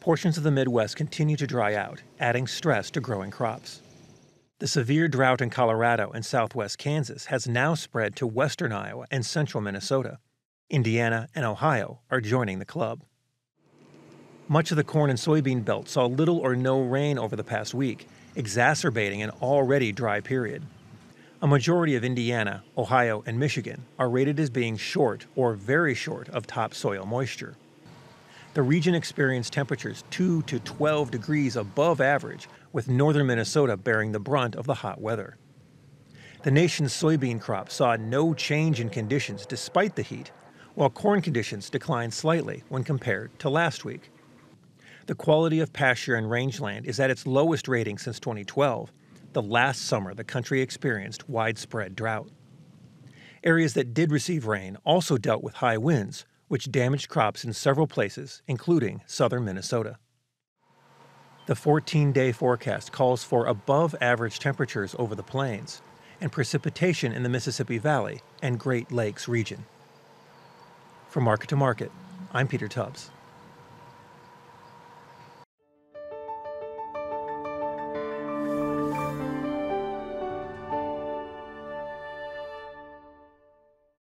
portions of the Midwest continue to dry out, adding stress to growing crops. The severe drought in Colorado and southwest Kansas has now spread to western Iowa and central Minnesota. Indiana and Ohio are joining the club. Much of the corn and soybean belt saw little or no rain over the past week, exacerbating an already dry period. A majority of Indiana, Ohio, and Michigan are rated as being short or very short of topsoil moisture. The region experienced temperatures 2 to 12 degrees above average, with northern Minnesota bearing the brunt of the hot weather. The nation's soybean crop saw no change in conditions despite the heat, while corn conditions declined slightly when compared to last week. The quality of pasture and rangeland is at its lowest rating since 2012, the last summer the country experienced widespread drought. Areas that did receive rain also dealt with high winds, which damaged crops in several places, including southern Minnesota. The 14 day forecast calls for above average temperatures over the plains and precipitation in the Mississippi Valley and Great Lakes region. From Market to Market, I'm Peter Tubbs.